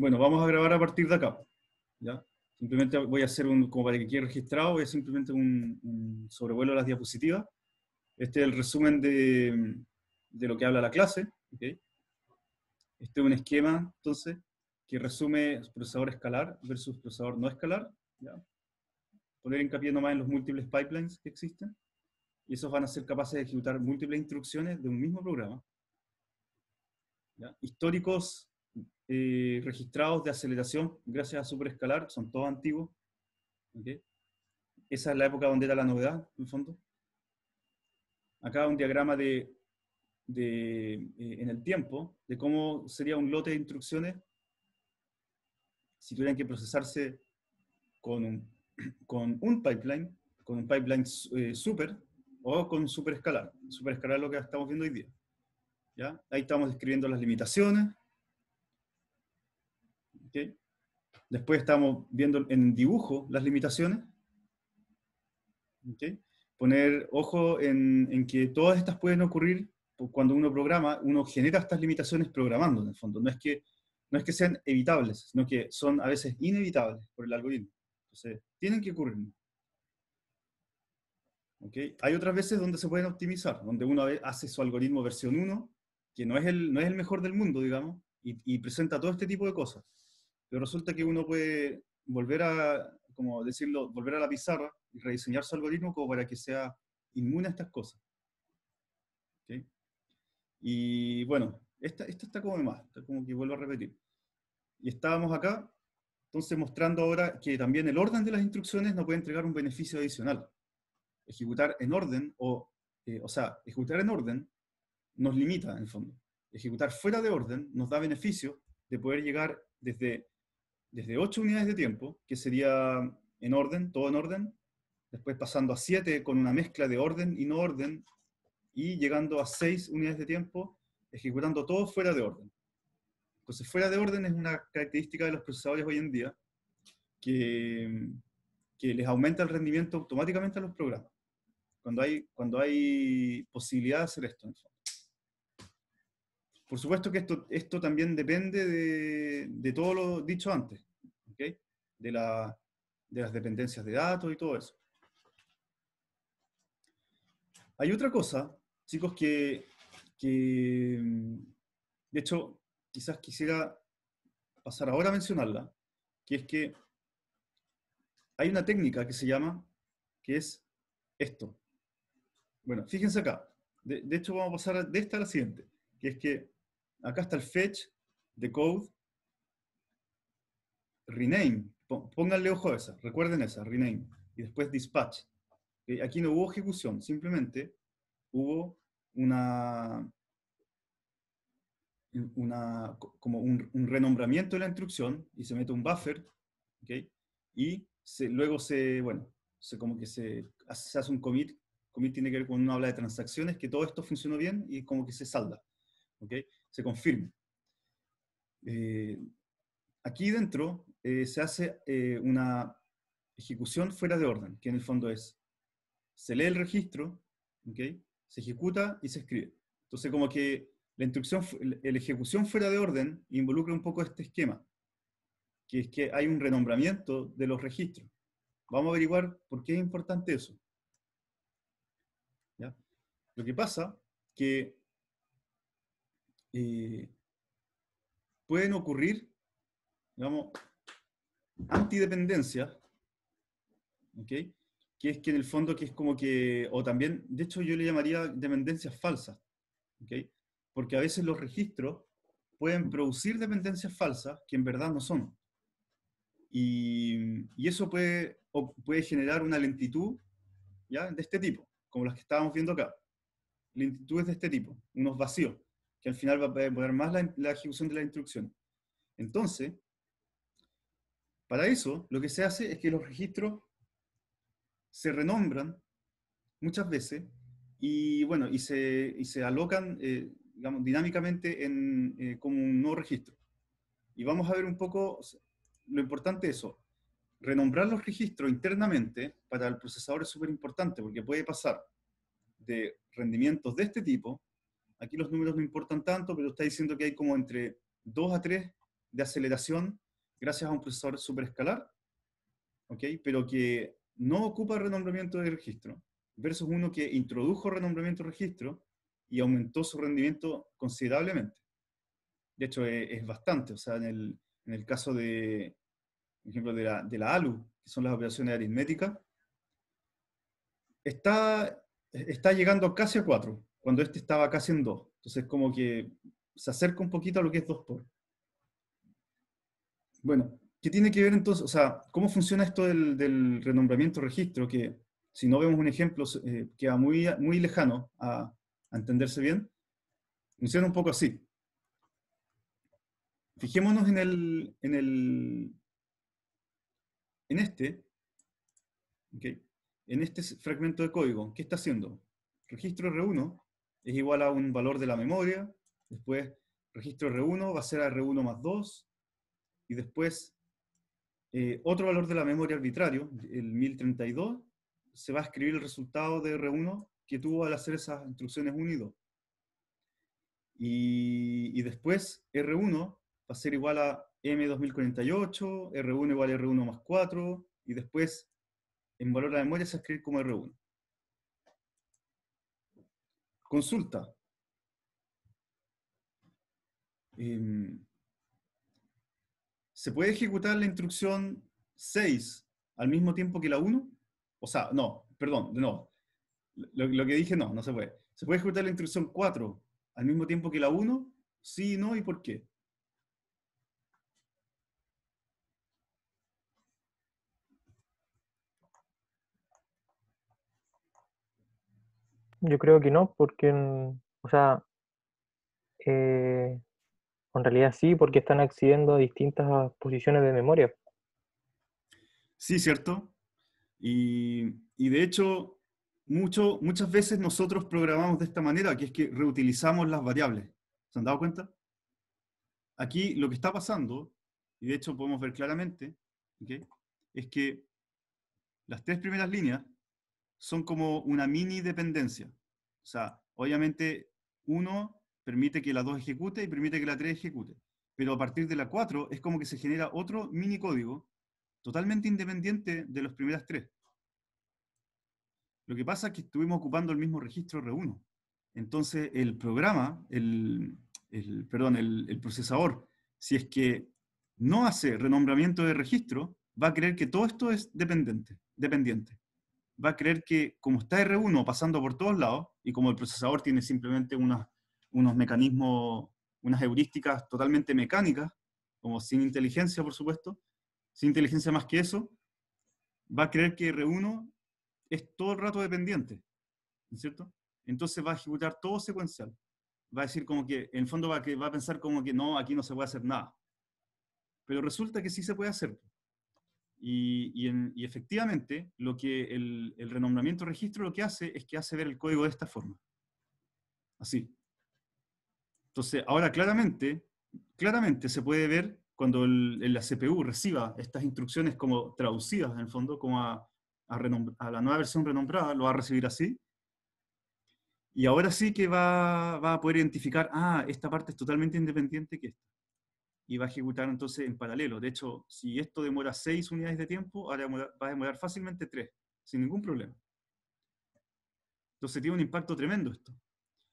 bueno, vamos a grabar a partir de acá. ¿ya? Simplemente voy a hacer un, como para que quede registrado, voy a simplemente un, sobrevuelo de las diapositivas. Este es el resumen de, de lo que habla la clase. Este es un esquema, entonces, que resume procesador escalar versus procesador no escalar. Poner hincapié nomás en los múltiples pipelines que existen. Y esos van a ser capaces de ejecutar múltiples instrucciones de un mismo programa. Históricos eh, registrados de aceleración gracias a superescalar, son todos antiguos. Esa es la época donde era la novedad, en fondo. Acá un diagrama de, de eh, en el tiempo de cómo sería un lote de instrucciones si tuvieran que procesarse con un, con un pipeline, con un pipeline eh, super o con superescalar. Superescalar es lo que estamos viendo hoy día. ¿ya? Ahí estamos describiendo las limitaciones, ¿okay? Después estamos viendo en dibujo las limitaciones. ¿okay? Poner ojo en, en, que todas estas pueden ocurrir cuando uno programa, uno genera estas limitaciones programando en el fondo. No es que, no es que sean evitables, sino que son a veces inevitables por el algoritmo. Entonces, tienen que ocurrir. ¿Okay? Hay otras veces donde se pueden optimizar, donde uno hace su algoritmo versión 1, que no es el, no es el mejor del mundo, digamos, y presenta todo este tipo de cosas pero resulta que uno puede volver a, como decirlo, volver a la pizarra y rediseñar su algoritmo como para que sea inmune a estas cosas. Y bueno, esta, esta está como de más, como que vuelvo a repetir. Y estábamos acá, entonces mostrando ahora que también el orden de las instrucciones nos puede entregar un beneficio adicional. Ejecutar en orden, o, eh, o sea, ejecutar en orden nos limita en el fondo. Ejecutar fuera de orden nos da beneficio de poder llegar desde desde 8 unidades de tiempo, que sería en orden, todo en orden, después pasando a 7 con una mezcla de orden y no orden, y llegando a 6 unidades de tiempo, ejecutando todo fuera de orden. Entonces, fuera de orden es una característica de los procesadores hoy en día que, que les aumenta el rendimiento automáticamente a los programas, cuando hay, cuando hay posibilidad de hacer esto. En por supuesto que esto, esto también depende de, todo lo dicho antes, de, las dependencias de datos y todo eso. Hay otra cosa, chicos, que, mm, de hecho quizás quisiera pasar ahora a mencionarla, que es que hay una técnica que se llama, que es esto. Bueno, fíjense acá. de hecho, vamos a pasar de esta a la siguiente, que es que acá está el fetch de code, rename, pónganle ojo a esa, recuerden esa, rename, y después dispatch. Eh, aquí no hubo ejecución, simplemente hubo una, como un, renombramiento de la instrucción y se mete un buffer, y luego se, bueno, se, como que se, hace un commit, commit tiene que ver con una habla de transacciones, que todo esto funcionó bien y como que se salda. ¿okay? se confirma. Eh, aquí dentro eh, se hace eh, una ejecución fuera de orden, que en el fondo es, se lee el registro, ¿okay? se ejecuta y se escribe. Entonces como que la, instrucción, la ejecución fuera de orden involucra un poco este esquema, que es que hay un renombramiento de los registros. Vamos a averiguar por qué es importante eso. ¿Ya? Lo que pasa que eh, pueden ocurrir, digamos, antidependencia, ¿ok? que es que en el fondo que es como que, o también, de hecho yo le llamaría dependencias falsas, ¿ok? porque a veces los registros pueden producir dependencias falsas que en verdad no son. Y, y eso puede, puede generar una lentitud ¿ya? de este tipo, como las que estábamos viendo acá. Lentitudes de este tipo, unos vacíos que al final va a demorar más la, ejecución de la instrucción. Entonces, para eso, lo que se hace es que los registros se renombran muchas veces y, bueno, y, se, y se alocan eh, dinámicamente en, eh, como un nuevo registro. Y vamos a ver un poco lo importante de eso. Renombrar los registros internamente para el procesador es súper importante porque puede pasar de rendimientos de este tipo Aquí los números no importan tanto, pero está diciendo que hay como entre 2 a 3 de aceleración gracias a un procesador superescalar, ¿ok? pero que no ocupa renombramiento de registro, versus uno que introdujo renombramiento de registro y aumentó su rendimiento considerablemente. De hecho, es, bastante. O sea, en el, en el caso de, por ejemplo, de la, de la ALU, que son las operaciones aritméticas, está, está llegando casi a 4 cuando este estaba casi en 2. Entonces, como que se acerca un poquito a lo que es 2 por. Bueno, ¿qué tiene que ver entonces? O sea, ¿cómo funciona esto del, renombramiento registro? Que si no vemos un ejemplo, eh, queda muy, muy lejano a, entenderse bien. Funciona un poco así. Fijémonos en el, en el, en este, en este fragmento de código. ¿Qué está haciendo? Registro R1 es igual a un valor de la memoria, después registro R1 va a ser R1 más 2, y después eh, otro valor de la memoria arbitrario, el 1032, se va a escribir el resultado de R1 que tuvo al hacer esas instrucciones 1 y 2. Y, y después R1 va a ser igual a M2048, R1 igual a R1 más 4, y después en valor de la memoria se va a escribir como R1 consulta. Em, ¿Se puede ejecutar la instrucción 6 al mismo tiempo que la 1? O sea, no, perdón, no. Lo, lo, que dije no, no se puede. ¿Se puede ejecutar la instrucción 4 al mismo tiempo que la 1? Sí, no y por qué. Yo creo que no, porque, o sea, eh, en realidad sí, porque están accediendo a distintas posiciones de memoria. Sí, cierto. Y, de hecho, mucho, muchas veces nosotros programamos de esta manera, que es que reutilizamos las variables. ¿Se han dado cuenta? Aquí lo que está pasando, y de hecho podemos ver claramente, es que las tres primeras líneas son como una mini dependencia. O sea, obviamente uno permite que la dos ejecute y permite que la tres ejecute. Pero a partir de la 4 es como que se genera otro mini código totalmente independiente de las primeras tres. Lo que pasa es que estuvimos ocupando el mismo registro R1. Entonces el programa, perdón, el, procesador, si es que no hace renombramiento de registro, va a creer que todo esto es dependiente. dependiente va a creer que como está R1 pasando por todos lados y como el procesador tiene simplemente unos unos mecanismos, unas heurísticas totalmente mecánicas, como sin inteligencia, por supuesto, sin inteligencia más que eso, va a creer que R1 es todo el rato dependiente, ¿no cierto? Entonces va a ejecutar todo secuencial. Va a decir como que, en fondo va a, que, va a pensar como que no, aquí no se puede hacer nada. Pero resulta que sí se puede hacer. Y, efectivamente, lo que el, renombramiento registro lo que hace es que hace ver el código de esta forma. Así. Entonces, ahora claramente, claramente se puede ver cuando la CPU reciba estas instrucciones como traducidas, en el fondo, como a, a la nueva versión renombrada, lo va a recibir así, y ahora sí que va, va, a poder identificar, ah, esta parte es totalmente independiente que esta y va a ejecutar entonces en paralelo. De hecho, si esto demora seis unidades de tiempo, ahora va a demorar fácilmente tres sin ningún problema. Entonces tiene un impacto tremendo esto.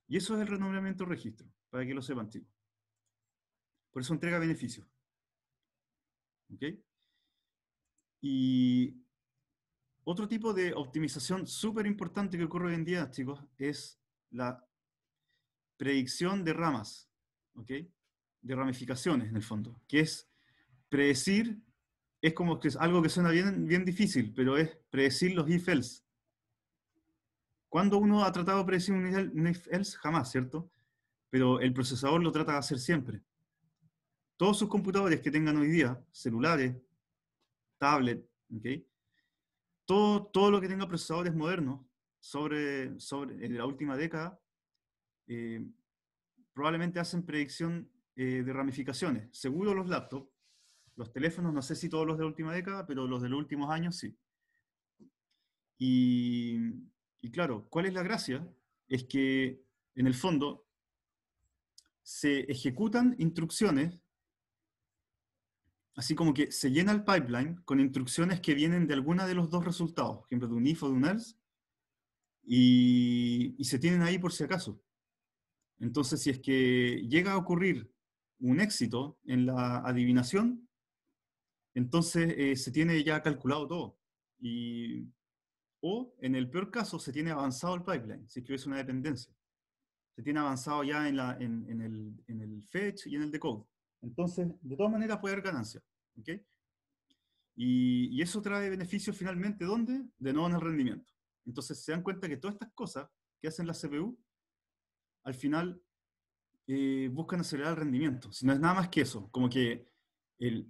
Y eso es el renombramiento registro, para que lo sepan, chicos. Por eso entrega beneficios. ¿Ok? Y otro tipo de optimización súper importante que ocurre hoy en día, chicos, es la predicción de ramas. ¿Ok? de ramificaciones en el fondo, que es predecir, es como que es algo que suena bien, bien difícil, pero es predecir los if-else. Cuando uno ha tratado de predecir un if-else? Jamás, ¿cierto? Pero el procesador lo trata de hacer siempre. Todos sus computadores que tengan hoy día, celulares, tablet, ¿ok? todo, todo lo que tenga procesadores modernos sobre, sobre en la última década, eh, probablemente hacen predicción eh, de ramificaciones. Seguro los laptops, los teléfonos, no sé si todos los de la última década, pero los de los últimos años sí. Y, claro, ¿cuál es la gracia? Es que en el fondo se ejecutan instrucciones, así como que se llena el pipeline con instrucciones que vienen de alguna de los dos resultados, por ejemplo, de un if o de un else, y se tienen ahí por si acaso. Entonces, si es que llega a ocurrir un éxito en la adivinación, entonces eh, se tiene ya calculado todo. o, en el peor caso, se tiene avanzado el pipeline, si es que una dependencia. Se tiene avanzado ya en, el, fetch y en el decode. Entonces, de todas maneras puede haber ganancia. Y, eso trae beneficios finalmente, ¿dónde? De nuevo en el rendimiento. Entonces se dan cuenta que todas estas cosas que hacen la CPU, al final eh, buscan acelerar el rendimiento. Si no es nada más que eso, como que el,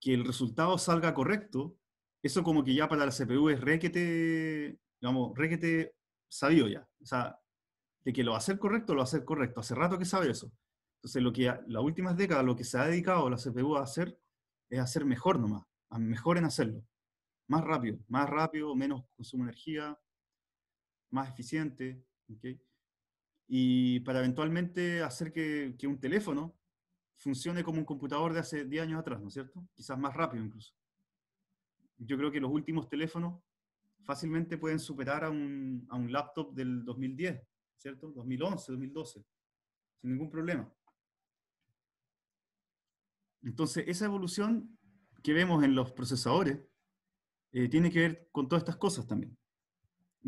que el resultado salga correcto, eso como que ya para la CPU es requete, digamos, requete sabido ya. O sea, de que lo va a hacer correcto, lo va a hacer correcto. Hace rato que sabe eso. Entonces, lo que las últimas décadas, lo que se ha dedicado la CPU a hacer es hacer mejor nomás, a mejor en hacerlo. Más rápido, más rápido, menos consumo de energía, más eficiente. ¿okay? y para eventualmente hacer que, un teléfono funcione como un computador de hace 10 años atrás, ¿no es cierto? Quizás más rápido incluso. Yo creo que los últimos teléfonos fácilmente pueden superar a un, a un laptop del 2010, ¿cierto? 2011, 2012, sin ningún problema. Entonces, esa evolución que vemos en los procesadores eh, tiene que ver con todas estas cosas también.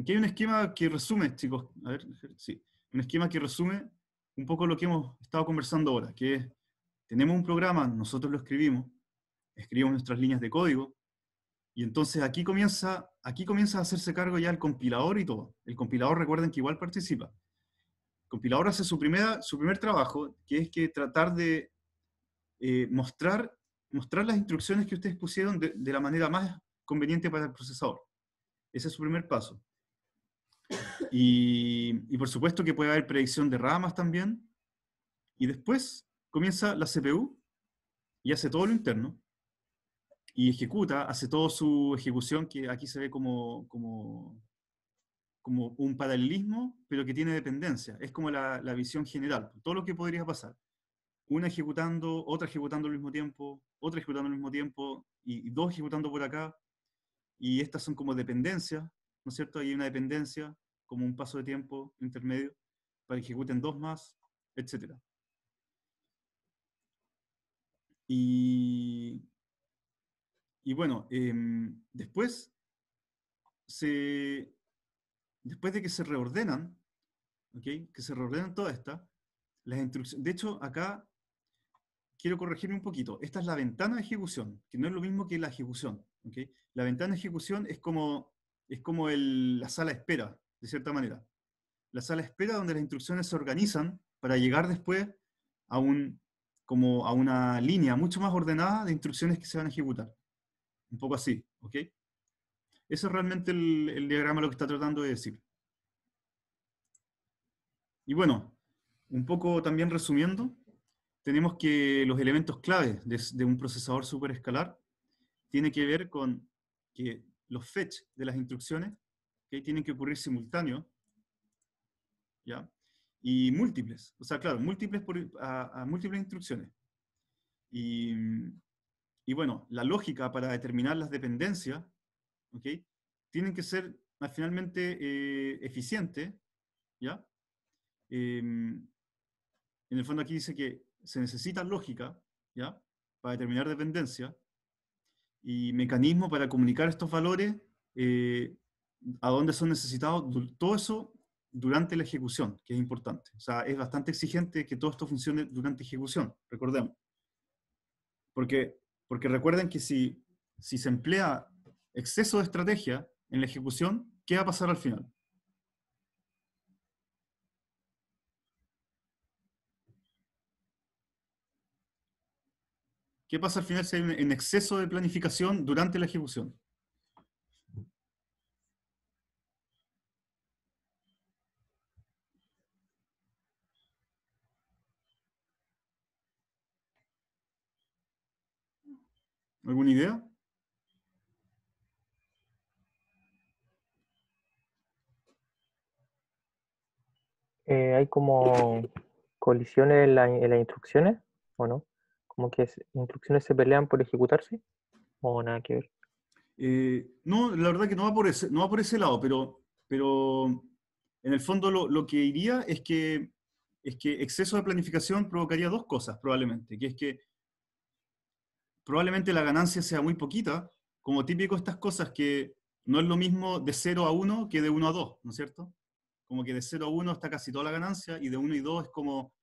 Aquí hay un esquema que resume, chicos. A ver, sí un esquema que resume un poco lo que hemos estado conversando ahora, que es, tenemos un programa, nosotros lo escribimos, escribimos nuestras líneas de código, y entonces aquí comienza, aquí comienza a hacerse cargo ya el compilador y todo. El compilador, recuerden que igual participa. El compilador hace su, primer trabajo, que es que tratar de eh, mostrar, mostrar las instrucciones que ustedes pusieron de la manera más conveniente para el procesador. Ese es su primer paso. Y, por supuesto que puede haber predicción de ramas también. Y después comienza la CPU y hace todo lo interno y ejecuta, hace toda su ejecución, que aquí se ve como, como, como un paralelismo, pero que tiene dependencia. Es como la, la, visión general, todo lo que podría pasar. Una ejecutando, otra ejecutando al mismo tiempo, otra ejecutando al mismo tiempo, y dos ejecutando por acá. Y estas son como dependencias, ¿no es cierto? Hay una dependencia, como un paso de tiempo intermedio para que ejecuten dos más, etc. Y, bueno, em, después, se, después de que se reordenan, que se reordenan todas estas, las instrucciones, de hecho acá quiero corregirme un poquito. Esta es la ventana de ejecución, que no es lo mismo que la ejecución. ¿okay? La ventana de ejecución es como, es como la sala de espera de cierta manera. La sala espera donde las instrucciones se organizan para llegar después a, un, como a una línea mucho más ordenada de instrucciones que se van a ejecutar. Un poco así, ¿ok? Eso es realmente el, diagrama lo que está tratando de decir. Y bueno, un poco también resumiendo, tenemos que los elementos clave de, un procesador superescalar tiene que ver con que los fetch de las instrucciones que tienen que ocurrir simultáneo, ¿ya? Y múltiples, o sea, claro, múltiples múltiples instrucciones. Y, bueno, la lógica para determinar las dependencias, ¿ok? Tienen que ser ah, finalmente eh, eficiente, eficientes, ¿ya? Em, en el fondo aquí dice que se necesita lógica, ¿ya? Para determinar dependencia y mecanismo para comunicar estos valores eh, a dónde son necesitados, todo eso durante la ejecución, que es importante. O sea, es bastante exigente que todo esto funcione durante ejecución, recordemos. Porque, recuerden que si, si se emplea exceso de estrategia en la ejecución, ¿qué va a pasar al final? ¿Qué pasa al final si hay un exceso de planificación durante la ejecución? ¿Alguna idea? Eh, ¿Hay como colisiones en, las instrucciones o no? ¿Como que instrucciones se pelean por ejecutarse o nada que ver? Eh, no, la verdad que no va por ese, no va lado, pero, pero en el fondo lo, lo, que iría es que, es que exceso de planificación provocaría dos cosas probablemente, que es que probablemente la ganancia sea muy poquita, como típico estas cosas que no es lo mismo de 0 a 1 que de 1 a 2, ¿no es cierto? Como que de 0 a 1 está casi toda la ganancia y de 1 y 2 es como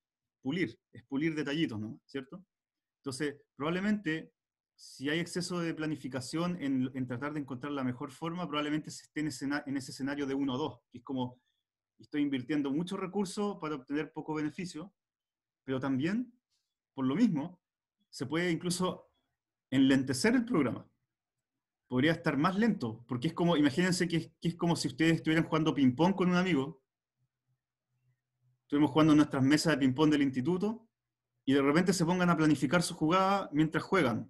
pulir, es pulir detallitos, ¿no? es ¿Cierto? Entonces, probablemente si hay exceso de planificación en, tratar de encontrar la mejor forma, probablemente se esté en, en ese escenario de 1 a 2, que es como estoy invirtiendo mucho recurso para obtener poco beneficio, pero también, por lo mismo, se puede incluso lentecer el programa. Podría estar más lento, porque es como, imagínense que, es como si ustedes estuvieran jugando ping-pong con un amigo. Estuvimos jugando en nuestras mesas de ping-pong del instituto y de repente se pongan a planificar su jugada mientras juegan.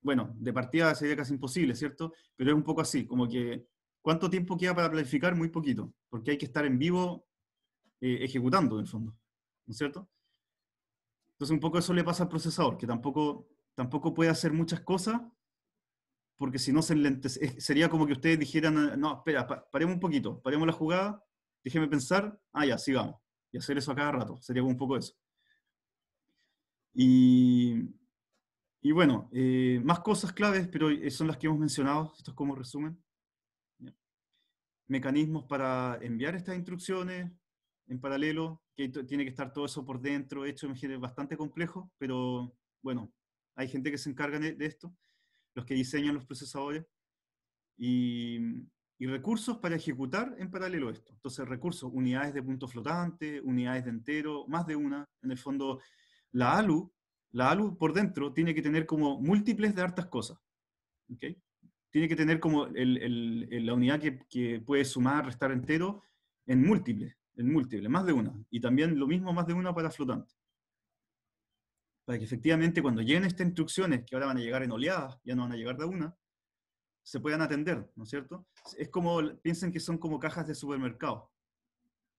Bueno, de partida sería casi imposible, ¿cierto? Pero es un poco así, como que ¿cuánto tiempo queda para planificar? Muy poquito, porque hay que estar en vivo eh, ejecutando en el fondo, ¿no es cierto? Entonces un poco eso le pasa al procesador, que tampoco tampoco puede hacer muchas cosas, porque si no se Sería como que ustedes dijeran, no, espera, paremos un poquito, paremos la jugada, déjeme pensar, ah, ya, sigamos. Y hacer eso a cada rato, sería como un poco eso. Y, bueno, eh, más cosas claves, pero eh, son las que hemos mencionado, esto es como resumen. Mecanismos para enviar estas instrucciones en paralelo, que tiene que estar todo eso por dentro, hecho, me bastante complejo, pero bueno, hay gente que se encarga de, esto, los que diseñan los procesadores y, recursos para ejecutar en paralelo esto. Entonces, recursos, unidades de punto flotante, unidades de entero, más de una. En el fondo, la ALU, la ALU por dentro tiene que tener como múltiples de hartas cosas. ¿okay? Tiene que tener como la unidad que, que puede sumar, restar entero en múltiples, en múltiples, más de una. Y también lo mismo, más de una para flotante para que efectivamente cuando lleguen estas instrucciones, que ahora van a llegar en oleadas, ya no van a llegar de una, se puedan atender, ¿no es cierto? Es como, piensen que son como cajas de supermercado.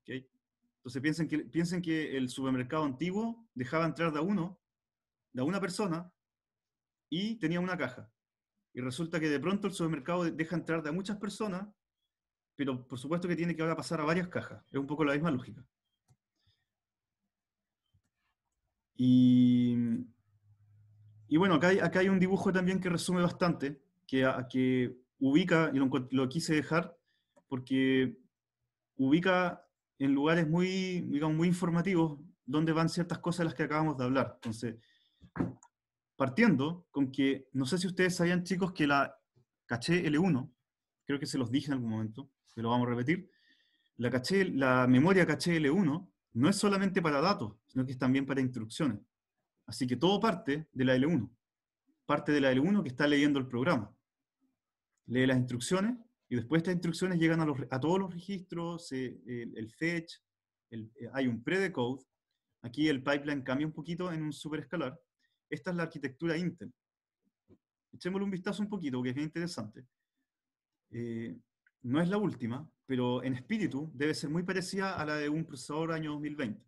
Entonces piensen que, piensen que el supermercado antiguo dejaba entrar de uno, de una persona, y tenía una caja. Y resulta que de pronto el supermercado deja entrar de muchas personas, pero por supuesto que tiene que ahora pasar a varias cajas. Es un poco la misma lógica. Y, y bueno, acá hay, acá hay un dibujo también que resume bastante, que, que ubica, y lo, lo, quise dejar, porque ubica en lugares muy, digamos, muy informativos donde van ciertas cosas de las que acabamos de hablar. Entonces, partiendo con que, no sé si ustedes sabían, chicos, que la caché L1, creo que se los dije en algún momento, se lo vamos a repetir, la, caché, la memoria caché L1 no es solamente para datos, sino que es también para instrucciones. Así que todo parte de la L1. Parte de la L1 que está leyendo el programa. Lee las instrucciones y después estas instrucciones llegan a, todos los registros, el, fetch, eh, hay un predecode. Aquí el pipeline cambia un poquito en un superescalar. Esta es la arquitectura Intel. Echémosle un vistazo un poquito, que es bien interesante. Eh, no es la última, pero en espíritu debe ser muy parecida a la de un procesador año 2020.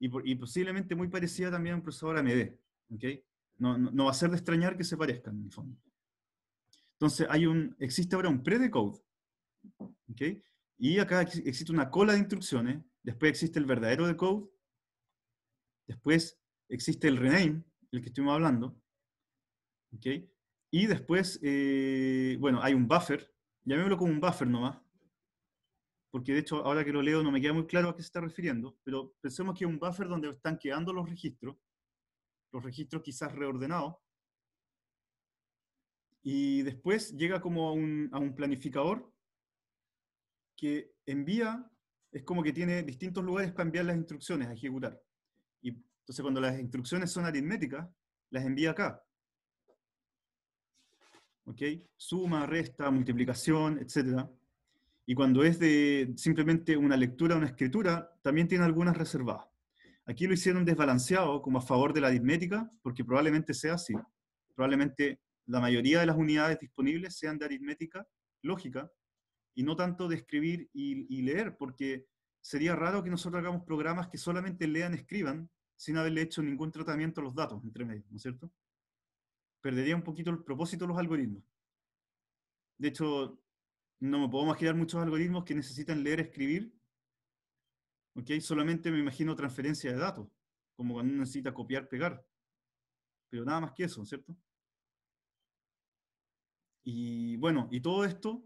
Y, posiblemente muy parecida también a un procesador AMD. ¿okay? No, va a ser de extrañar que se parezcan, en el fondo. Entonces, hay un, existe ahora un pre-decode. ¿okay? Y acá existe una cola de instrucciones. Después existe el verdadero decode. Después existe el rename, el que estuvimos hablando. ¿okay? Y después, eh, bueno, hay un buffer. Llamémoslo como un buffer nomás porque de hecho ahora que lo leo no me queda muy claro a qué se está refiriendo, pero pensemos que es un buffer donde están quedando los registros, los registros quizás reordenados, y después llega como a un, a un planificador que envía, es como que tiene distintos lugares para enviar las instrucciones a ejecutar. Y entonces cuando las instrucciones son aritméticas, las envía acá. ¿Ok? Suma, resta, multiplicación, etcétera. Y cuando es de simplemente una lectura, una escritura, también tiene algunas reservas. Aquí lo hicieron desbalanceado como a favor de la aritmética, porque probablemente sea así. Probablemente la mayoría de las unidades disponibles sean de aritmética lógica y no tanto de escribir y, leer, porque sería raro que nosotros hagamos programas que solamente lean, escriban, sin haberle hecho ningún tratamiento a los datos entre medio, ¿no es cierto? Perdería un poquito el propósito de los algoritmos. De hecho, no me puedo imaginar muchos algoritmos que necesitan leer, escribir. ¿Ok? Solamente me imagino transferencia de datos, como cuando uno necesita copiar, pegar. Pero nada más que eso, ¿cierto? Y bueno, y todo esto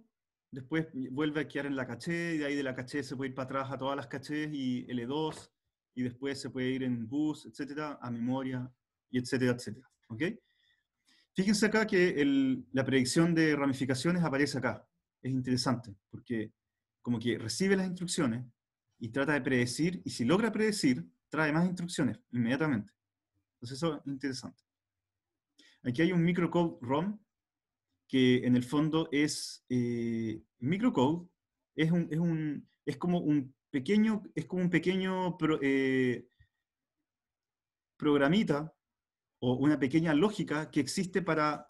después vuelve a quedar en la caché, y de ahí de la caché se puede ir para atrás a todas las cachés y L2, y después se puede ir en bus, etcétera, a memoria, y etcétera, etcétera. ¿Ok? Fíjense acá que la predicción de ramificaciones aparece acá es interesante, porque como que recibe las instrucciones y trata de predecir, y si logra predecir, trae más instrucciones inmediatamente. Entonces eso es interesante. Aquí hay un microcode ROM que en el fondo es eh, microcode, es, es, como un pequeño, es como un pequeño eh, programita o una pequeña lógica que existe para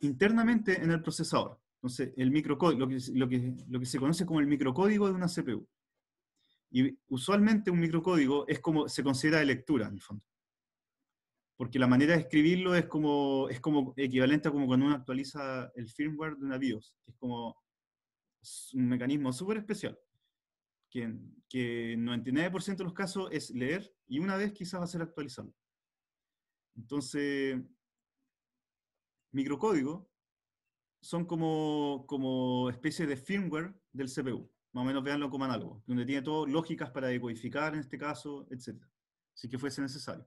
internamente en el procesador. Entonces, el microcódigo, lo que, lo, que, se conoce como el microcódigo de una CPU. Y usualmente un microcódigo es como se considera de lectura, en el fondo. Porque la manera de escribirlo es como, es como equivalente a como cuando uno actualiza el firmware de una BIOS, es como un mecanismo súper especial, que, que 99% de los casos es leer y una vez quizás va a ser actualizado Entonces, microcódigo son como, como especie de firmware del CPU. Más o menos veanlo como análogo, donde tiene todo lógicas para decodificar en este caso, etc. Así que fuese necesario.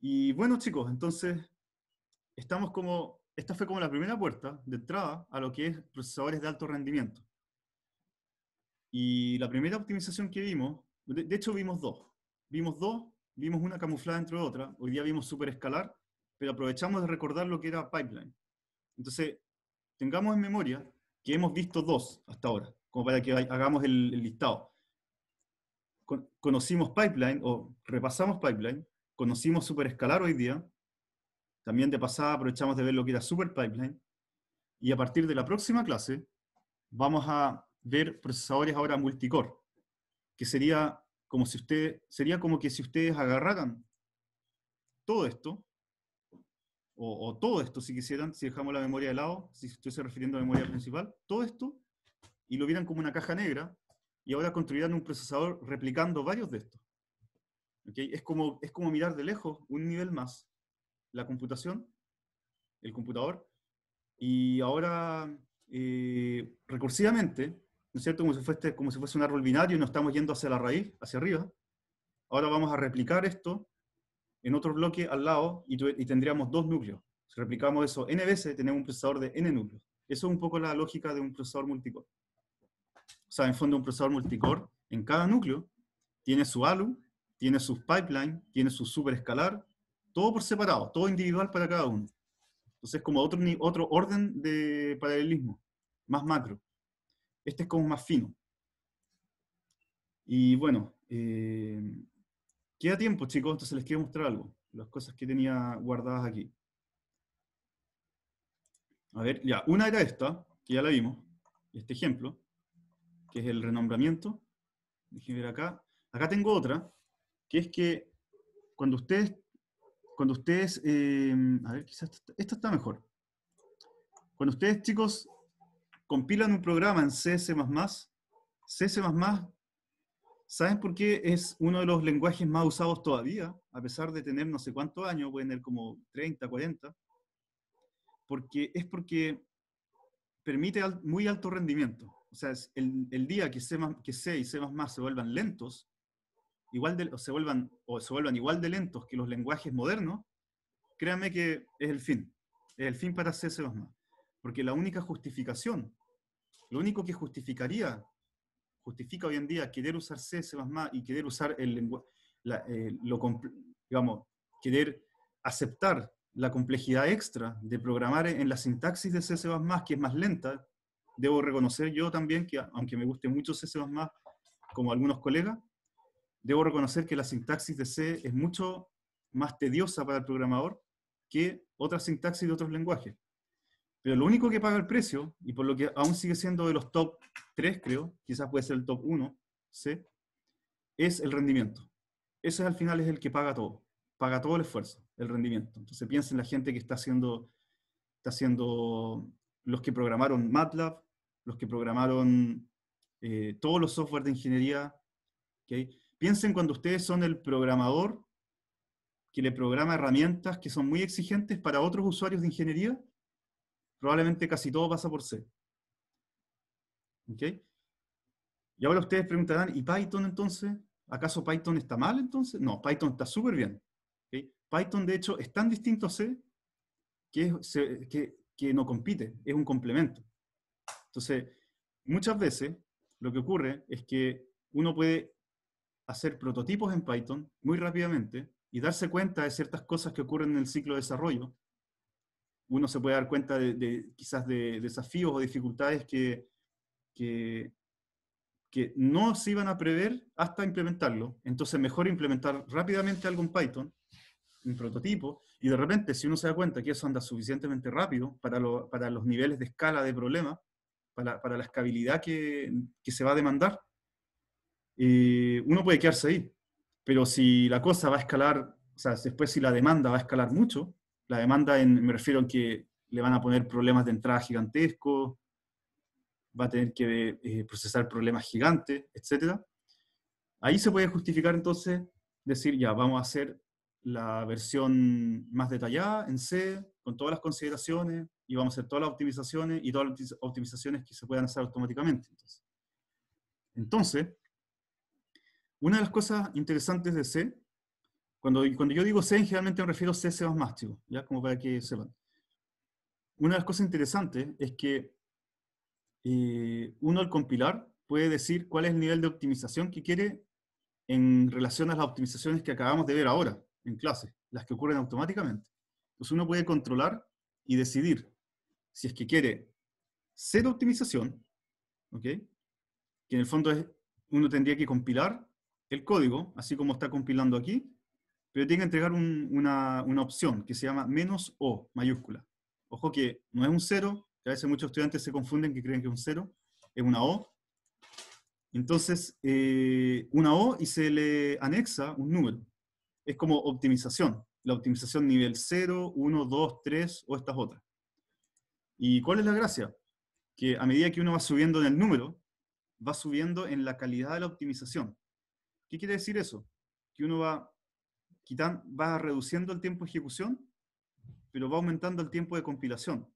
Y bueno, chicos, entonces estamos como, esta fue como la primera puerta de entrada a lo que es procesadores de alto rendimiento. Y la primera optimización que vimos, de, hecho vimos dos. Vimos dos, vimos una camuflada entre otra. Hoy día vimos superescalar, pero aprovechamos de recordar lo que era pipeline. Entonces, tengamos en memoria que hemos visto dos hasta ahora, como para que hagamos el, listado. conocimos Pipeline, o repasamos Pipeline, conocimos Superescalar hoy día, también de pasada aprovechamos de ver lo que era Super Pipeline, y a partir de la próxima clase vamos a ver procesadores ahora multicore, que sería como si sería como que si ustedes agarraran todo esto o, todo esto, si quisieran, si dejamos la memoria de lado, si estuviese refiriendo a memoria principal, todo esto, y lo vieran como una caja negra, y ahora construirán un procesador replicando varios de estos. Es, como, es como mirar de lejos un nivel más la computación, el computador, y ahora eh, recursivamente, ¿no es cierto? Como si, fuese, como si fuese un árbol binario y nos estamos yendo hacia la raíz, hacia arriba. Ahora vamos a replicar esto en otro bloque al lado y, tendríamos dos núcleos. Si replicamos eso n veces, tenemos un procesador de n núcleos. Eso es un poco la lógica de un procesador multicore. O sea, en fondo un procesador multicore, en cada núcleo, tiene su ALU, tiene su pipeline, tiene su superescalar, todo por separado, todo individual para cada uno. Entonces, como otro, otro orden de paralelismo, más macro. Este es como más fino. Y bueno, eh, Queda tiempo, chicos, entonces les quiero mostrar algo. Las cosas que tenía guardadas aquí. A ver, ya, una era esta, que ya la vimos, este ejemplo, que es el renombramiento. Déjenme ver acá. Acá tengo otra, que es que cuando ustedes, cuando ustedes, eh, a ver, quizás esta está mejor. Cuando ustedes, chicos, compilan un programa en CS++, CS++ ¿Saben por qué es uno de los lenguajes más usados todavía, a pesar de tener no sé cuántos años, puede tener como 30, 40? Porque es porque permite muy alto rendimiento. O sea, el, el día que C, que y C++ se vuelvan lentos, igual de, o se vuelvan, o se vuelvan igual de lentos que los lenguajes modernos, créanme que es el fin. Es el fin para C++. Porque la única justificación, lo único que justificaría justifica hoy en día querer usar C, C++ y querer usar el lenguaje, eh, digamos, querer aceptar la complejidad extra de programar en la sintaxis de C++, que es más lenta, debo reconocer yo también que, aunque me guste mucho C++, como algunos colegas, debo reconocer que la sintaxis de C es mucho más tediosa para el programador que otra sintaxis de otros lenguajes. Pero lo único que paga el precio, y por lo que aún sigue siendo de los top 3, creo, quizás puede ser el top 1, es el rendimiento. Ese al final es el que paga todo, paga todo el esfuerzo, el rendimiento. Entonces piensen la gente que está haciendo, está haciendo los que programaron MATLAB, los que programaron eh, todos los software de ingeniería. Piensen cuando ustedes son el programador que le programa herramientas que son muy exigentes para otros usuarios de ingeniería probablemente casi todo pasa por C. ¿Ok? Y ahora ustedes preguntarán, ¿y Python entonces? ¿Acaso Python está mal entonces? No, Python está súper bien. Python, de hecho, es tan distinto a C que no compite, es un complemento. Entonces, muchas veces lo que ocurre es que uno puede hacer prototipos en Python muy rápidamente y darse cuenta de ciertas cosas que ocurren en el ciclo de desarrollo uno se puede dar cuenta de, quizás de desafíos o dificultades que, que, no se iban a prever hasta implementarlo. Entonces, mejor implementar rápidamente algún Python, un prototipo, y de repente, si uno se da cuenta que eso anda suficientemente rápido para, los niveles de escala de problema, para, la escalabilidad que, se va a demandar, eh, uno puede quedarse ahí. Pero si la cosa va a escalar, o sea, después si la demanda va a escalar mucho, la demanda, en, me refiero a que le van a poner problemas de entrada gigantescos, va a tener que eh, procesar problemas gigantes, etc. Ahí se puede justificar entonces decir, ya, vamos a hacer la versión más detallada en C, con todas las consideraciones, y vamos a hacer todas las optimizaciones y todas las optimizaciones que se puedan hacer automáticamente. Entonces, entonces una de las cosas interesantes de C cuando, cuando yo digo C, generalmente me refiero a C, C++, ¿ya? Como para que sepan. Una de las cosas interesantes es que eh, uno al compilar puede decir cuál es el nivel de optimización que quiere en relación a las optimizaciones que acabamos de ver ahora en clase, las que ocurren automáticamente. Entonces uno puede controlar y decidir si es que quiere cero optimización, ¿ok? que en el fondo es, uno tendría que compilar el código, así como está compilando aquí, pero tiene que entregar una, opción que se llama menos O mayúscula. Ojo que no es un cero, que a veces muchos estudiantes se confunden que creen que es un cero, es una O. Entonces, eh, una O y se le anexa un número. Es como optimización, la optimización nivel 0, 1, 2, 3 o estas otras. ¿Y cuál es la gracia? Que a medida que uno va subiendo en el número, va subiendo en la calidad de la optimización. ¿Qué quiere decir eso? Que uno va va reduciendo el tiempo de ejecución, pero va aumentando el tiempo de compilación.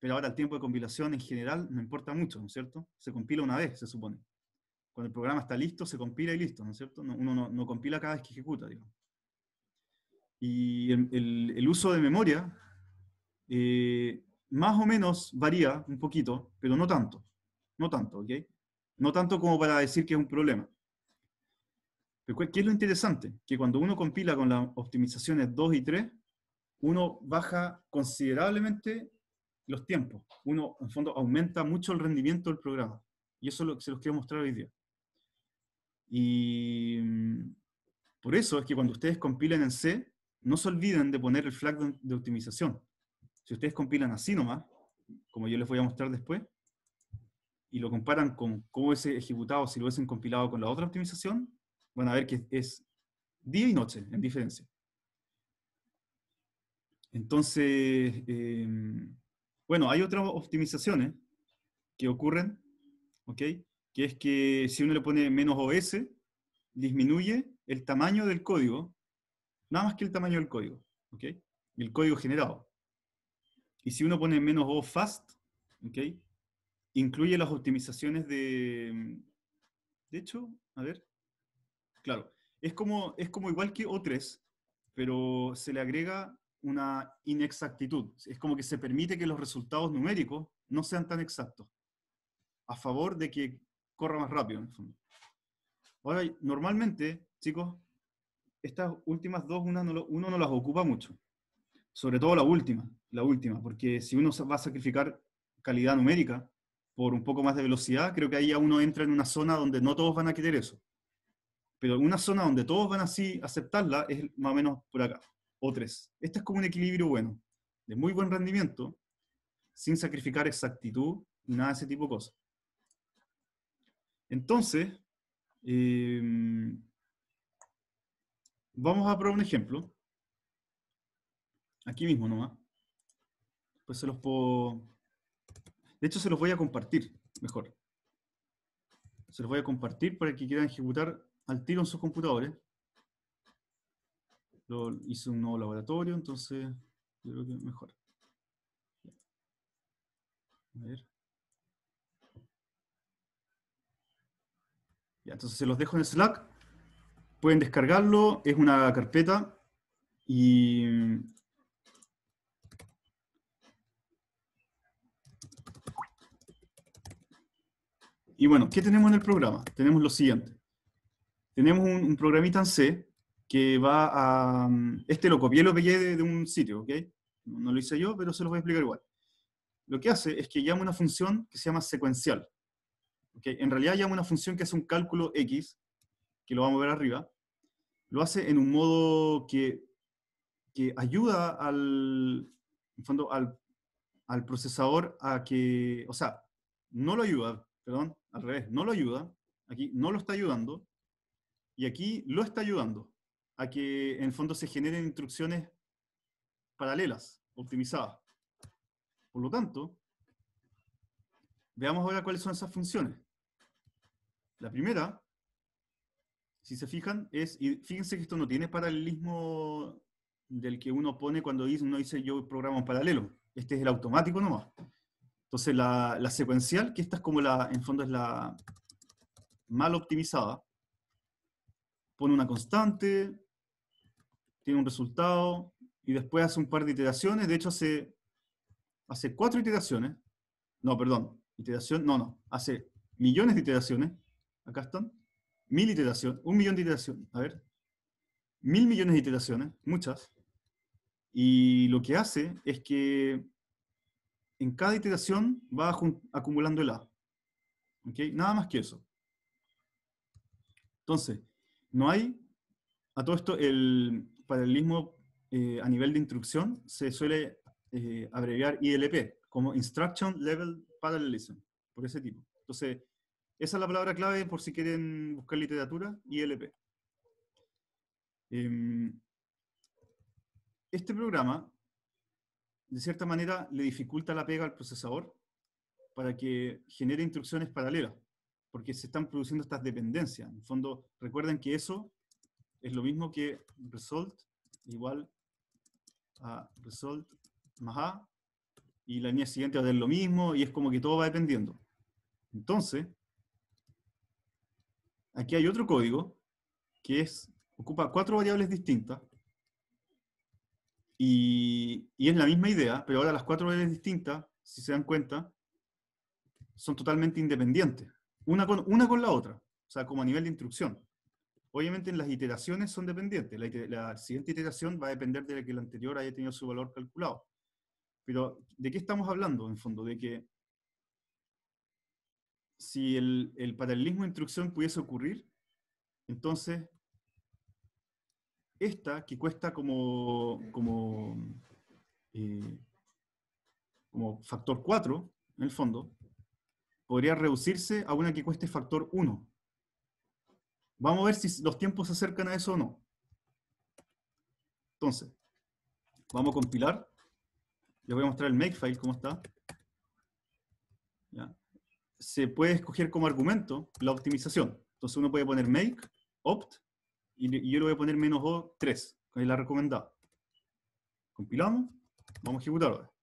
Pero ahora el tiempo de compilación en general no importa mucho, ¿no es cierto? Se compila una vez, se supone. Cuando el programa está listo, se compila y listo, ¿no es cierto? Uno no, compila cada vez que ejecuta, digamos. Y el, uso de memoria eh, más o menos varía un poquito, pero no tanto. No tanto, ¿ok? No tanto como para decir que es un problema. ¿qué es lo interesante? Que cuando uno compila con las optimizaciones 2 y 3, uno baja considerablemente los tiempos. Uno, en fondo, aumenta mucho el rendimiento del programa. Y eso es lo que se los quiero mostrar hoy día. Y mm, por eso es que cuando ustedes compilen en C, no se olviden de poner el flag de optimización. Si ustedes compilan así nomás, como yo les voy a mostrar después, y lo comparan con cómo es ejecutado, si lo hubiesen compilado con la otra optimización, bueno, a ver que es día y noche en diferencia. Entonces, em, bueno, hay otras optimizaciones que ocurren, ¿ok? Que es que si uno le pone menos OS, disminuye el tamaño del código, nada más que el tamaño del código, ¿ok? El código generado. Y si uno pone menos O fast, ¿ok? Incluye las optimizaciones de... De hecho, a ver, Claro, es como, es como igual que O3, pero se le agrega una inexactitud. Es como que se permite que los resultados numéricos no sean tan exactos, a favor de que corra más rápido, en el fondo. Ahora, normalmente, chicos, estas últimas dos uno no, uno no las ocupa mucho. Sobre todo la última, la última, porque si uno va a sacrificar calidad numérica por un poco más de velocidad, creo que ahí ya uno entra en una zona donde no todos van a querer eso. Pero una zona donde todos van así aceptarla es más o menos por acá, o tres. Este es como un equilibrio bueno, de muy buen rendimiento, sin sacrificar exactitud ni nada de ese tipo de cosas. Entonces, em, vamos a probar un ejemplo. Aquí mismo nomás. Pues se los puedo... De hecho, se los voy a compartir, mejor. Se los voy a compartir para el que quieran ejecutar al tiro en sus computadores. Lo hice un nuevo laboratorio, entonces yo creo que mejor. A ver. Ya, entonces se los dejo en Slack. Pueden descargarlo, es una carpeta y Y bueno, ¿qué tenemos en el programa? Tenemos lo siguiente tenemos un, programista programita en C que va a... Mm, este lo copié, lo pegué de, un sitio, ¿ok? No, lo hice yo, pero se los voy a explicar igual. Lo que hace es que llama una función que se llama secuencial. En realidad llama una función que hace un cálculo X, que lo vamos a mover arriba. Lo hace en un modo que, que ayuda al, fondo, al, al procesador a que, o sea, no lo ayuda, perdón, al revés, no lo ayuda, aquí no lo está ayudando, y aquí lo está ayudando a que en fondo se generen instrucciones paralelas, optimizadas. Por lo tanto, veamos ahora cuáles son esas funciones. La primera, si se fijan, es, fíjense que esto no tiene paralelismo del que uno pone cuando dice, uno dice yo programa en paralelo. Este es el automático nomás. Entonces la, la secuencial, que esta es como la, en fondo es la mal optimizada, pone una constante, tiene un resultado y después hace un par de iteraciones. De hecho, hace, hace cuatro iteraciones. No, perdón, iteración, no, no, hace millones de iteraciones. Acá están. Mil iteraciones, un millón de iteraciones. A ver, mil millones de iteraciones, muchas. Y lo que hace es que en cada iteración va acumulando el A. Nada más que eso. Entonces, no hay, a todo esto, el paralelismo eh, a nivel de instrucción se suele eh, abreviar ILP, como Instruction Level Parallelism, por ese tipo. Entonces, esa es la palabra clave por si quieren buscar literatura, ILP. Em, este programa, de cierta manera, le dificulta la pega al procesador para que genere instrucciones paralelas porque se están produciendo estas dependencias. En fondo, recuerden que eso es lo mismo que result igual a result más a, y la línea siguiente va a ser lo mismo, y es como que todo va dependiendo. Entonces, aquí hay otro código que es, ocupa cuatro variables distintas, y, y es la misma idea, pero ahora las cuatro variables distintas, si se dan cuenta, son totalmente independientes una con, una con la otra, o sea, como a nivel de instrucción. Obviamente en las iteraciones son dependientes, la, siguiente iteración va a depender de que la anterior haya tenido su valor calculado. Pero, ¿de qué estamos hablando en fondo? De que si el, paralelismo de instrucción pudiese ocurrir, entonces esta que cuesta como, como, eh, como factor 4, en el fondo, podría reducirse a una que cueste factor 1. Vamos a ver si los tiempos se acercan a eso o no. Entonces, vamos a compilar. Les voy a mostrar el makefile, cómo está. Se puede escoger como argumento la optimización. Entonces uno puede poner make, opt, y yo le voy a poner menos o3, es la recomendada. Compilamos, vamos a ejecutarlo.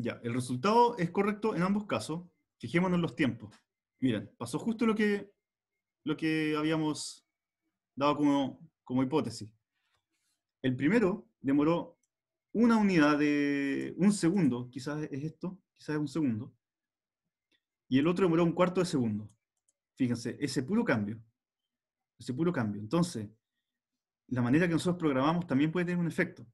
Ya, el resultado es correcto en ambos casos. Fijémonos los tiempos. Miren, pasó justo lo que, lo que habíamos dado como, como hipótesis. El primero demoró una unidad de un segundo, quizás es esto, quizás es un segundo, y el otro demoró un cuarto de segundo. Fíjense, ese puro cambio, ese puro cambio. Entonces, la manera que nosotros programamos también puede tener un efecto.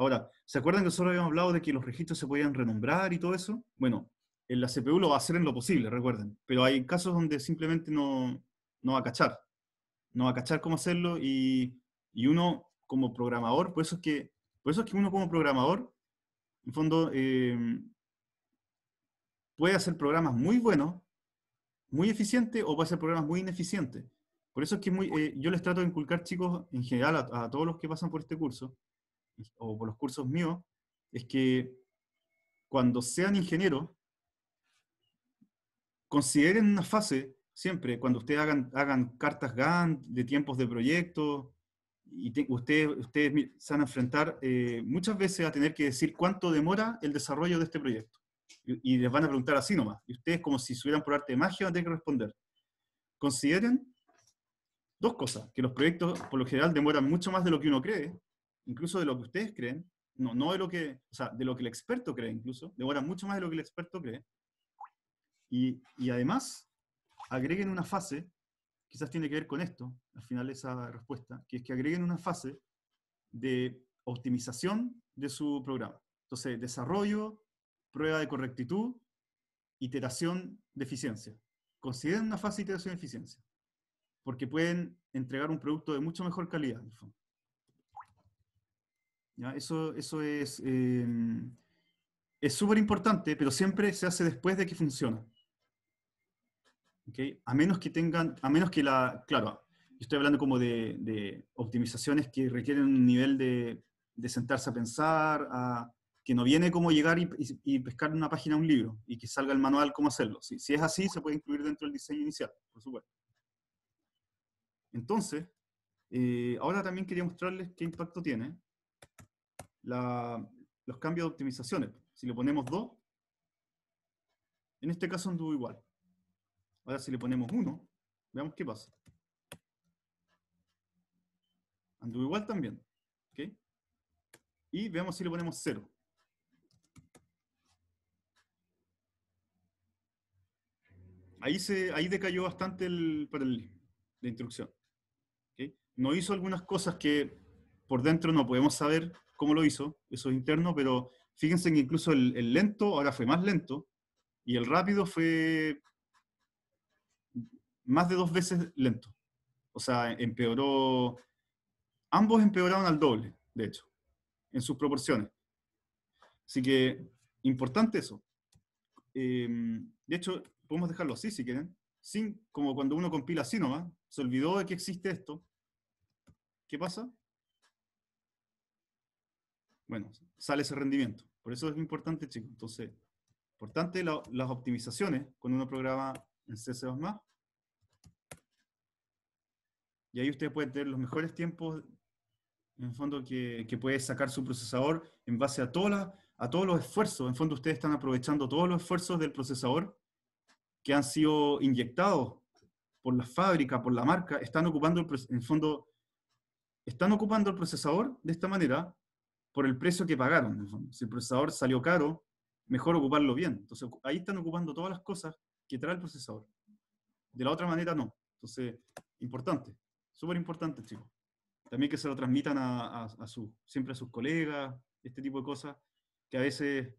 Ahora, ¿se acuerdan que nosotros habíamos hablado de que los registros se podían renombrar y todo eso? Bueno, en la CPU lo va a hacer en lo posible, recuerden. Pero hay casos donde simplemente no, no va a cachar. No va a cachar cómo hacerlo y, uno como programador, por eso es que, por eso que uno como programador, en fondo, eh, puede hacer programas muy buenos, muy eficientes o puede hacer programas muy ineficientes. Por eso es que eh, yo les trato de inculcar, chicos, en general, a todos los que pasan por este curso, o por los cursos míos, es que cuando sean ingenieros, consideren una fase siempre, cuando ustedes hagan, hagan cartas GAN de tiempos de proyecto, y ustedes, ustedes se van a enfrentar eh, muchas veces a tener que decir cuánto demora el desarrollo de este proyecto. Y, les van a preguntar así nomás. Y ustedes, como si estuvieran por arte de magia, van a tener que responder. Consideren dos cosas, que los proyectos por lo general demoran mucho más de lo que uno cree, incluso de lo que ustedes creen, no, no de lo que, o sea, de lo que el experto cree incluso, ahora, mucho más de lo que el experto cree. Y, y además, agreguen una fase, quizás tiene que ver con esto, al final esa respuesta, que es que agreguen una fase de optimización de su programa. Entonces, desarrollo, prueba de correctitud, iteración de eficiencia. Consideren una fase de iteración de eficiencia, porque pueden entregar un producto de mucho mejor calidad, en el fondo. Eso, eso es em, es súper importante, pero siempre se hace después de que funciona. A menos que tengan, a menos que la, claro, estoy hablando como de, optimizaciones que requieren un nivel de, sentarse a pensar, a, que no viene como llegar y, pescar una página un libro y que salga el manual cómo hacerlo. Si, si es así, se puede incluir dentro del diseño inicial, por supuesto. Entonces, eh, ahora también quería mostrarles qué impacto tiene los cambios de optimizaciones. Si le ponemos 2, en este caso anduvo igual. Ahora si le ponemos 1, veamos qué pasa. Anduvo igual también. Y veamos si le ponemos 0. Ahí, se, ahí decayó bastante el paralelismo de instrucción. ¿okay? No hizo algunas cosas que por dentro no podemos saber cómo lo hizo, eso es interno, pero fíjense que incluso el, lento ahora fue más lento y el rápido fue más de dos veces lento. O sea, empeoró, ambos empeoraron al doble, de hecho, en sus proporciones. Así que, importante eso. Em, de hecho, podemos dejarlo así si quieren. Sin, como cuando uno compila así se olvidó de que existe esto. ¿Qué pasa? bueno, sale ese rendimiento. Por eso es importante, chicos. Entonces, importante las optimizaciones con un programa en C++ 2 Y ahí ustedes pueden tener los mejores tiempos, en fondo, que, puede sacar su procesador en base a, todas a todos los esfuerzos. En fondo, ustedes están aprovechando todos los esfuerzos del procesador que han sido inyectados por la fábrica, por la marca. Están ocupando, en fondo, están ocupando el procesador de esta manera por el precio que pagaron. Si el procesador salió caro, mejor ocuparlo bien. Entonces, ahí están ocupando todas las cosas que trae el procesador. De la otra manera, no. Entonces, importante, súper importante, chicos. También que se lo transmitan a, su, siempre a sus colegas, este tipo de cosas, que a veces,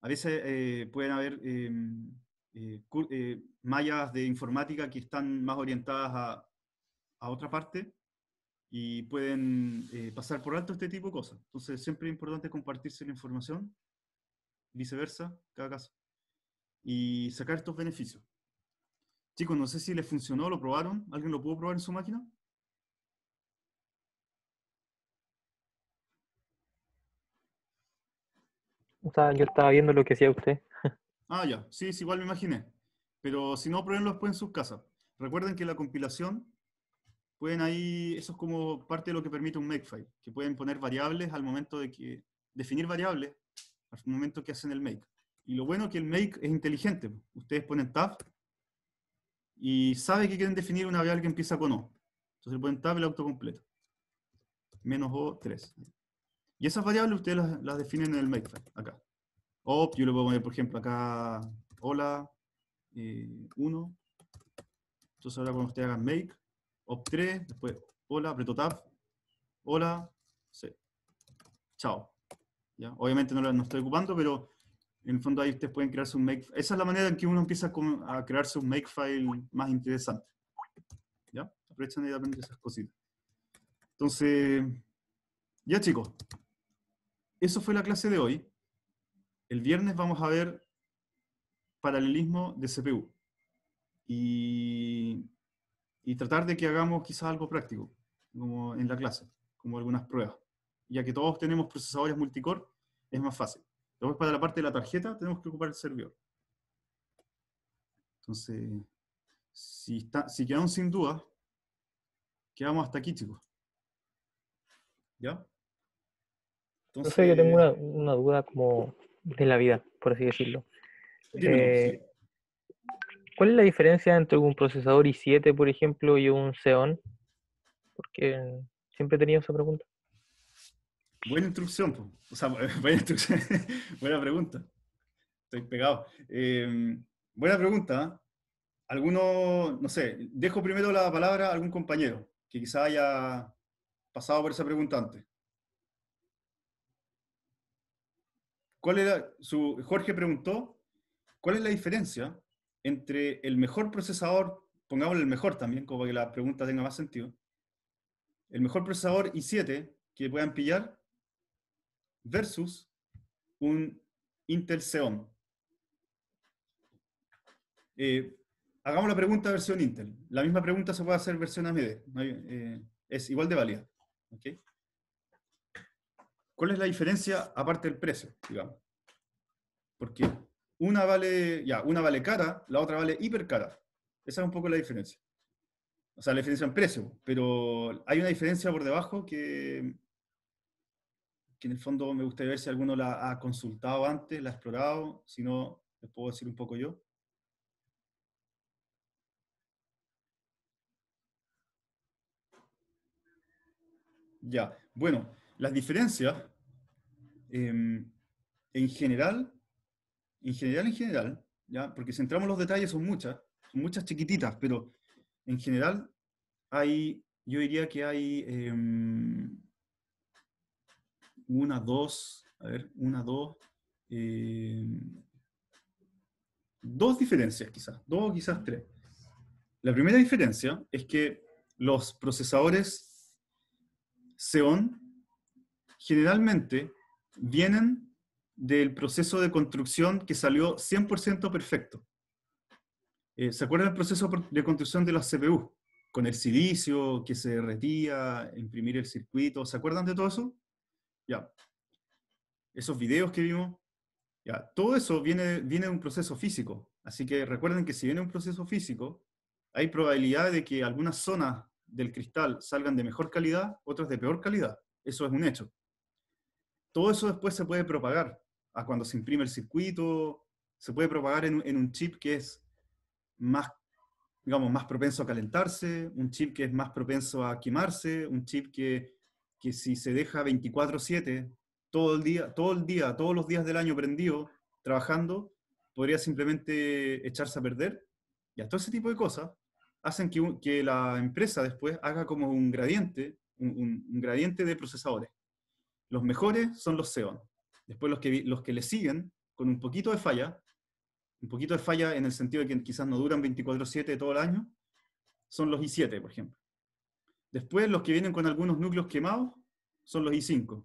a veces eh, pueden haber em, eh, eh, mallas de informática que están más orientadas a, a otra parte, y pueden eh, pasar por alto este tipo de cosas. Entonces, siempre es importante compartirse la información, viceversa, cada caso, y sacar estos beneficios. Chicos, no sé si les funcionó, lo probaron, ¿alguien lo pudo probar en su máquina? yo estaba viendo lo que hacía usted. Ah, ya, sí, es igual me imaginé. Pero si no, pruébenlo después pues, en sus casas. Recuerden que la compilación pueden ahí, eso es como parte de lo que permite un makefile, que pueden poner variables al momento de que, definir variables al momento que hacen el make. Y lo bueno es que el make es inteligente. Ustedes ponen tab y sabe que quieren definir una variable que empieza con O. Entonces le ponen tab el autocompleto. Menos O3. Y esas variables ustedes las, definen en el makefile, acá. O, yo le puedo poner, por ejemplo, acá, hola, 1. Eh, Entonces ahora cuando usted hagan make, op3, después hola, aprieto tab, hola, sí. chao. ¿Ya? Obviamente no, no estoy ocupando, pero en el fondo ahí ustedes pueden crear un makefile. Esa es la manera en que uno empieza a crearse un makefile más interesante. ¿Ya? Aprovechan y esas cositas. Entonces, ya chicos, eso fue la clase de hoy. El viernes vamos a ver paralelismo de CPU. Y y tratar de que hagamos quizás algo práctico, como en la clase, como algunas pruebas. Ya que todos tenemos procesadores multicore, es más fácil. Después para la parte de la tarjeta tenemos que ocupar el servidor. Entonces, si, está, si quedaron sin duda, quedamos hasta aquí, chicos. ¿Ya? Entonces, sé, yo tengo una, duda como de la vida, por así decirlo. Eh, ¿Cuál es la diferencia entre un procesador i7, por ejemplo, y un Xeon? Porque siempre he tenido esa pregunta. Buena instrucción, o sea, buena instrucción, buena pregunta. Estoy pegado. Em, buena pregunta. ¿ah? Alguno, no sé, dejo primero la palabra a algún compañero que quizá haya pasado por esa pregunta antes. ¿Cuál era su, Jorge preguntó, ¿cuál es la diferencia entre el mejor procesador, pongámosle el mejor también, como que la pregunta tenga más sentido, el mejor procesador i7 que puedan pillar versus un Intel Xeon. Eh, hagamos la pregunta versión Intel. La misma pregunta se puede hacer versión AMD. Eh, es igual de válida. ¿Cuál es la diferencia aparte del precio? Digamos? Porque una vale, ya, una vale cara, la otra vale hiper cara. Esa es un poco la diferencia. O sea, la diferencia en precio, pero hay una diferencia por debajo que, que en el fondo me gustaría ver si alguno la ha consultado antes, la ha explorado, si no, les puedo decir un poco yo. Ya, bueno, las diferencias, em, en general, en general, en general, ¿ya? porque si entramos en los detalles son muchas, son muchas chiquititas, pero en general hay, yo diría que hay em, una, dos, a ver, una, dos, em, dos diferencias quizás, dos o quizás tres. La primera diferencia es que los procesadores Xeon generalmente vienen del proceso de construcción que salió 100% perfecto. Eh, ¿Se acuerdan del proceso de construcción de la CPU? Con el silicio que se derretía, imprimir el circuito. ¿Se acuerdan de todo eso? Ya. Esos videos que vimos. Ya. Todo eso viene, viene de un proceso físico. Así que recuerden que si viene un proceso físico, hay probabilidad de que algunas zonas del cristal salgan de mejor calidad, otras de peor calidad. Eso es un hecho. Todo eso después se puede propagar a cuando se imprime el circuito, se puede propagar en, un chip que es más, digamos, más propenso a calentarse, un chip que es más propenso a quemarse, un chip que, si se deja 24/7 todo el día, todo el día, todos los días del año prendido, trabajando, podría simplemente echarse a perder. Y a todo ese tipo de cosas hacen que, que la empresa después haga como un gradiente, un gradiente de procesadores. Los mejores son los Xeon, Después los que, los que le siguen, con un poquito de falla, un poquito de falla en el sentido de que quizás no duran 24/7 todo el año, son los i7, por ejemplo. Después los que vienen con algunos núcleos quemados son los i5.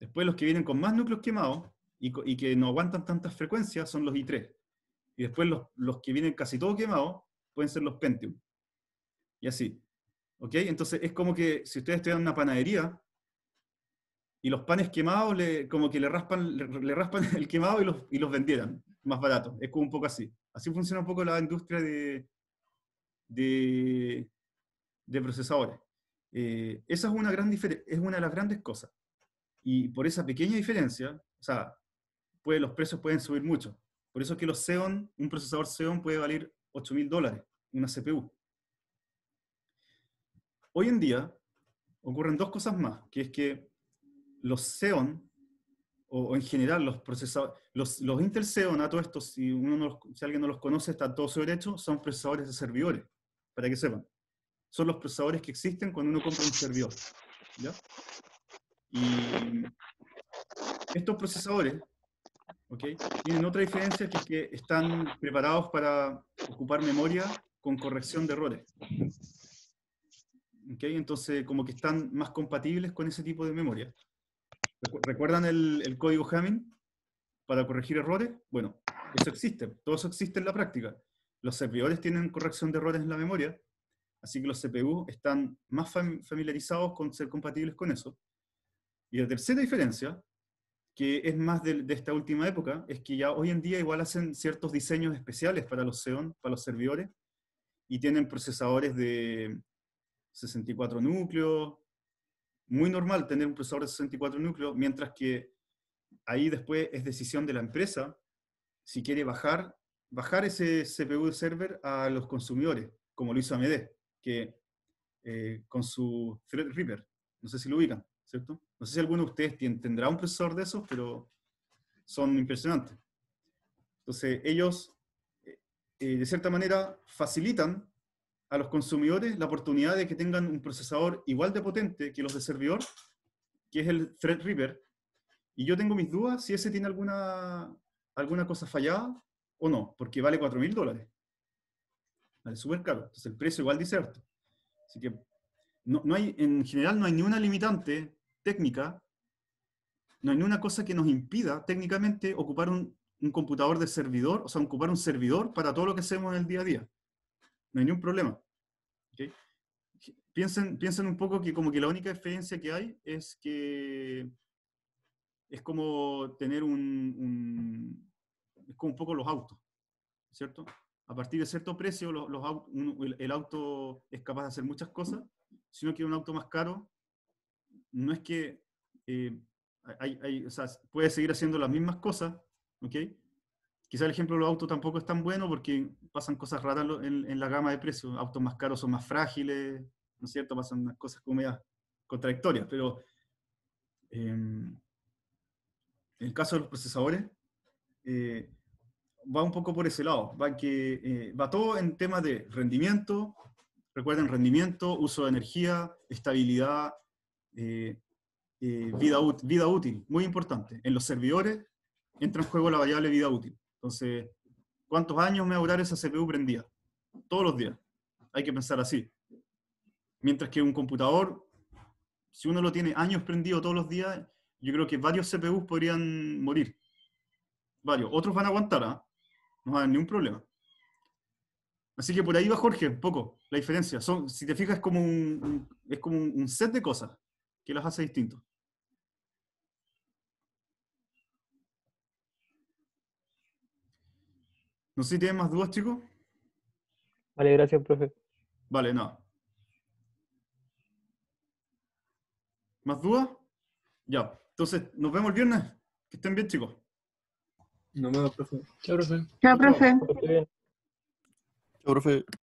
Después los que vienen con más núcleos quemados y, que no aguantan tantas frecuencias son los i3. Y después los, que vienen casi todo quemados pueden ser los Pentium. Y así. Entonces es como que si ustedes estudian una panadería, y los panes quemados como que le raspan, le, raspan el quemado y los, y vendieran más barato. Es como un poco así. Así funciona un poco la industria de, de, procesadores. Eh, esa es una, gran es una de las grandes cosas. Y por esa pequeña diferencia, o sea, los precios pueden subir mucho. Por eso es que los un procesador Xeon puede valer 8000 dólares, una CPU. Hoy en día ocurren dos cosas más, que es que los Xeon, o, en general los procesadores, los, los, Intel Xeon, a todo esto, si, alguien no los conoce, está todo sobre hecho, son procesadores de servidores, para que sepan. Son los procesadores que existen cuando uno compra un servidor. ¿ya? Y estos procesadores tienen otra diferencia que es que están preparados para ocupar memoria con corrección de errores. ¿Okay? Entonces, como que están más compatibles con ese tipo de memoria. ¿Recuerdan el, código Hamming para corregir errores? Bueno, eso existe, todo eso existe en la práctica. Los servidores tienen corrección de errores en la memoria, así que los CPU están más familiarizados con ser compatibles con eso. Y la tercera diferencia, que es más de, esta última época, es que ya hoy en día igual hacen ciertos diseños especiales para los Xeon, para los servidores, y tienen procesadores de 64 núcleos, muy normal tener un procesador de 64 núcleos, mientras que ahí después es decisión de la empresa si quiere bajar, bajar ese CPU de server a los consumidores, como lo hizo AMD, que eh, con su Threadripper, no sé si lo ubican, ¿cierto? No sé si alguno de ustedes tendrá un procesador de esos, pero son impresionantes. Entonces, ellos, eh, eh, de cierta manera, facilitan a los consumidores la oportunidad de que tengan un procesador igual de potente que los de servidor, que es el Threadripper. Y yo tengo mis dudas si ese tiene alguna, alguna cosa fallada o no, porque vale 4.000 mil dólares. Vale, súper caro. Entonces el precio igual dice esto. Así que no, hay, en general no hay ni limitante técnica, no hay ni una cosa que nos impida técnicamente ocupar un, un computador de servidor, o sea, ocupar un servidor para todo lo que hacemos en el día a día no hay ningún problema. ¿okay? Piensen, piensen un poco que como que la única diferencia que hay es que es como tener un, es como un poco los autos, ¿cierto? A partir de cierto precio, los, el, auto es capaz de hacer muchas cosas, sino que un auto más caro no es que eh, hay, hay, o sea, puede seguir haciendo las mismas cosas, ¿ok? Quizá el ejemplo de los autos tampoco es tan bueno porque pasan cosas raras en, la gama de precios. Autos más caros son más frágiles, ¿no es cierto? Pasan cosas como ya contradictorias, pero em, en el caso de los procesadores eh, va un poco por ese lado, va, que, eh, va todo en temas de rendimiento, recuerden rendimiento, uso de energía, estabilidad, eh, vida, vida útil, muy importante. En los servidores entra en juego la variable vida útil. Entonces, ¿cuántos años me va a durar esa CPU prendida? Todos los días. Hay que pensar así. Mientras que un computador, si uno lo tiene años prendido todos los días, yo creo que varios CPUs podrían morir. Varios. Otros van a aguantar, ¿ah? No va a haber ningún problema. Así que por ahí va Jorge, poco, la diferencia. Son, si te fijas, es como, un, es como un set de cosas que las hace distintos. No sé si tienen más dudas, chicos. Vale, gracias, profe. Vale, nada. No. ¿Más dudas? Ya. Entonces, nos vemos el viernes. Que estén bien, chicos. Nos vemos, profe. Chao, profe. Chao, profe. Chao, profe.